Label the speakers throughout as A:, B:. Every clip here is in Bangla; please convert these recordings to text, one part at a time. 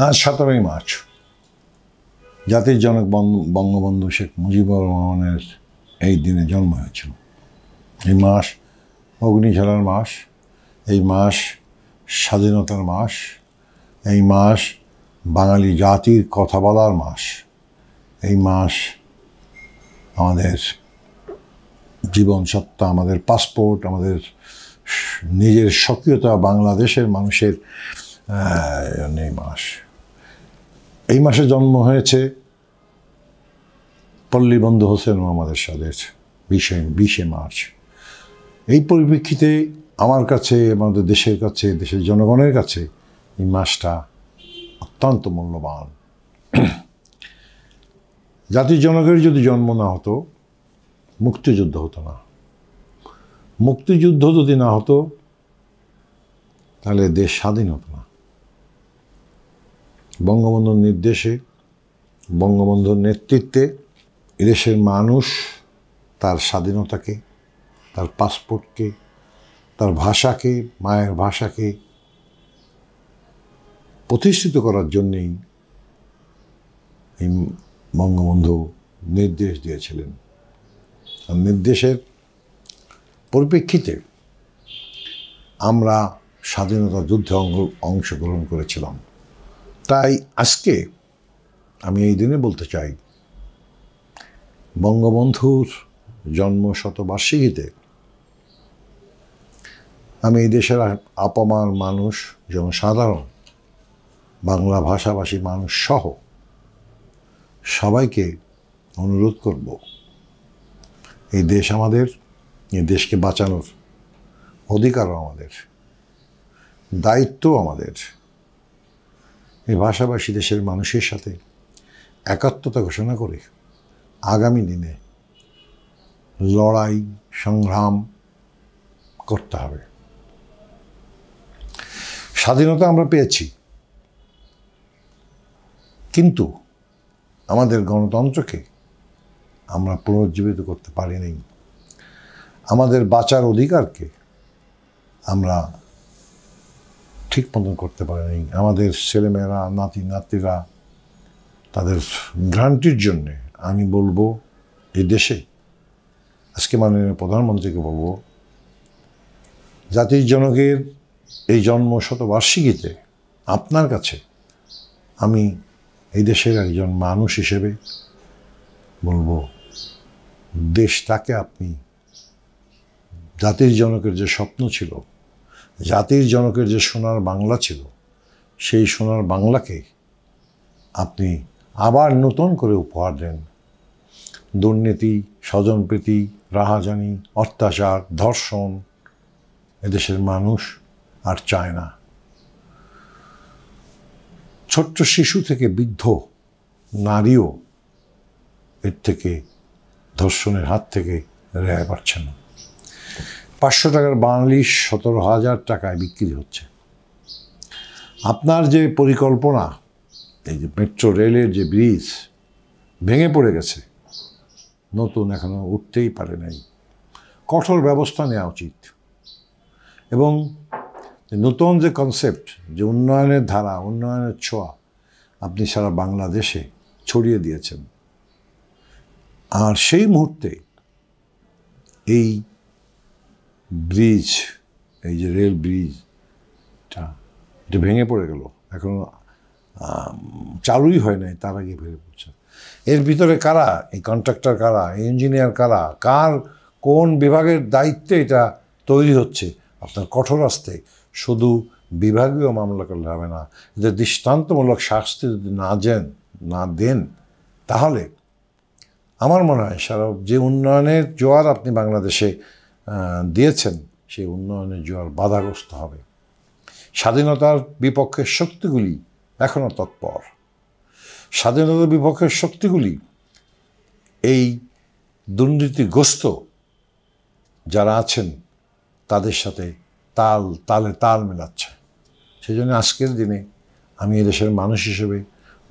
A: হ্যাঁ সতেরোই মার্চ জাতির জনক বঙ্গবন্ধু শেখ মুজিবুর রহমানের এই দিনে জন্ম হয়েছিল এই মাস অগ্নিঝরার মাস এই মাস স্বাধীনতার মাস এই মাস বাঙালি জাতির কথা বলার মাস এই মাস আমাদের সত্তা আমাদের পাসপোর্ট আমাদের নিজের সক্রিয়তা বাংলাদেশের মানুষের জন্য এই মাস এই মাসে জন্ম হয়েছে পল্লীবন্ধু হোসেন আমাদের সাথে বিশে বিশে মার্চ এই পরিপ্রেক্ষিতে আমার কাছে আমাদের দেশের কাছে দেশের জনগণের কাছে এই মাসটা অত্যন্ত মূল্যবান জাতির জনকের যদি জন্ম না হতো মুক্তিযুদ্ধ হতো না মুক্তিযুদ্ধ যদি না হতো তাহলে দেশ স্বাধীন হতো না বঙ্গবন্ধুর নির্দেশে বঙ্গবন্ধুর নেতৃত্বে এদেশের মানুষ তার স্বাধীনতাকে তার পাসপোর্টকে তার ভাষাকে মায়ের ভাষাকে প্রতিষ্ঠিত করার জন্যেই এই বঙ্গবন্ধু নির্দেশ দিয়েছিলেন আর নির্দেশের পরিপ্রেক্ষিতে আমরা স্বাধীনতা যুদ্ধে অংশগ্রহণ করেছিলাম তাই আজকে আমি এই দিনে বলতে চাই বঙ্গবন্ধুর জন্ম শতবার্ষিকীতে আমি এই দেশের আপমার মানুষ জনসাধারণ বাংলা ভাষাভাষী মানুষ সহ সবাইকে অনুরোধ করব এই দেশ আমাদের এই দেশকে বাঁচানোর অধিকারও আমাদের দায়িত্ব আমাদের এই ভাষাভাষী দেশের মানুষের সাথে একাত্মতা ঘোষণা করে আগামী দিনে লড়াই সংগ্রাম করতে হবে স্বাধীনতা আমরা পেয়েছি কিন্তু আমাদের গণতন্ত্রকে আমরা পুনরুজ্জীবিত করতে পারিনি আমাদের বাঁচার অধিকারকে আমরা ঠিক মতন করতে পারেনি আমাদের ছেলেমেয়েরা নাতি নাতিরা তাদের গ্রান্টির জন্যে আমি বলবো এ দেশে আজকে মাননীয় প্রধানমন্ত্রীকে বলব জাতির জনকের এই জন্ম শতবার্ষিকীতে আপনার কাছে আমি এই দেশের একজন মানুষ হিসেবে বলবো দেশটাকে আপনি জাতির জনকের যে স্বপ্ন ছিল জাতির জনকের যে সোনার বাংলা ছিল সেই সোনার বাংলাকে আপনি আবার নতুন করে উপহার দেন দুর্নীতি স্বজনপ্রীতি রাহাজানি অত্যাচার ধর্ষণ এদেশের মানুষ আর চায় না ছোট্ট শিশু থেকে বৃদ্ধ নারীও এর থেকে ধর্ষণের হাত থেকে রেহাই পাচ্ছে না পাঁচশো টাকার বাঙালি সতেরো হাজার টাকায় বিক্রি হচ্ছে আপনার যে পরিকল্পনা এই যে মেট্রো রেলের যে ব্রিজ ভেঙে পড়ে গেছে নতুন এখনও উঠতেই পারে নাই কঠোর ব্যবস্থা নেওয়া উচিত এবং নতুন যে কনসেপ্ট যে উন্নয়নের ধারা উন্নয়নের ছোঁয়া আপনি সারা বাংলাদেশে ছড়িয়ে দিয়েছেন আর সেই মুহূর্তে এই ব্রিজ এই যে রেল ব্রিজটা এটা ভেঙে পড়ে গেল এখন চালুই হয় নাই তার আগে ভেঙে পড়ছে এর ভিতরে কারা এই কন্ট্রাক্টর কারা ইঞ্জিনিয়ার কারা কার কোন বিভাগের দায়িত্বে এটা তৈরি হচ্ছে আপনার কঠোর আসতে শুধু বিভাগীয় মামলা করলে হবে না এদের দৃষ্টান্তমূলক শাস্তি যদি না দেন না দেন তাহলে আমার মনে হয় সারা যে উন্নয়নের জোয়ার আপনি বাংলাদেশে দিয়েছেন সেই উন্নয়নের জোয়ার বাধাগ্রস্ত হবে স্বাধীনতার বিপক্ষের শক্তিগুলি এখনও তৎপর স্বাধীনতার বিপক্ষের শক্তিগুলি এই দুর্নীতিগ্রস্ত যারা আছেন তাদের সাথে তাল তালে তাল মেলাচ্ছে সেই জন্য আজকের দিনে আমি এদেশের মানুষ হিসেবে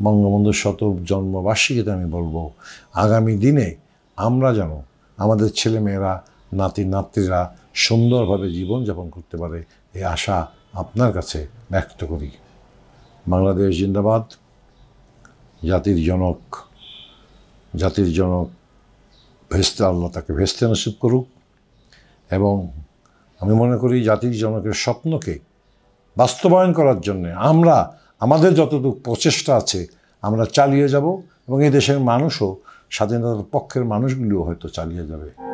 A: বঙ্গবন্ধু শত জন্মবার্ষিকীতে আমি বলবো আগামী দিনে আমরা যেন আমাদের ছেলেমেয়েরা নাতি নাতিরা সুন্দরভাবে জীবনযাপন করতে পারে এই আশা আপনার কাছে ব্যক্ত করি বাংলাদেশ জিন্দাবাদ জাতির জনক জাতির জনক ভেস্তে আল্লাহ তাকে ভেস্তে নসিব করুক এবং আমি মনে করি জাতির জনকের স্বপ্নকে বাস্তবায়ন করার জন্যে আমরা আমাদের যতটুকু প্রচেষ্টা আছে আমরা চালিয়ে যাব এবং এই দেশের মানুষও স্বাধীনতার পক্ষের মানুষগুলিও হয়তো চালিয়ে যাবে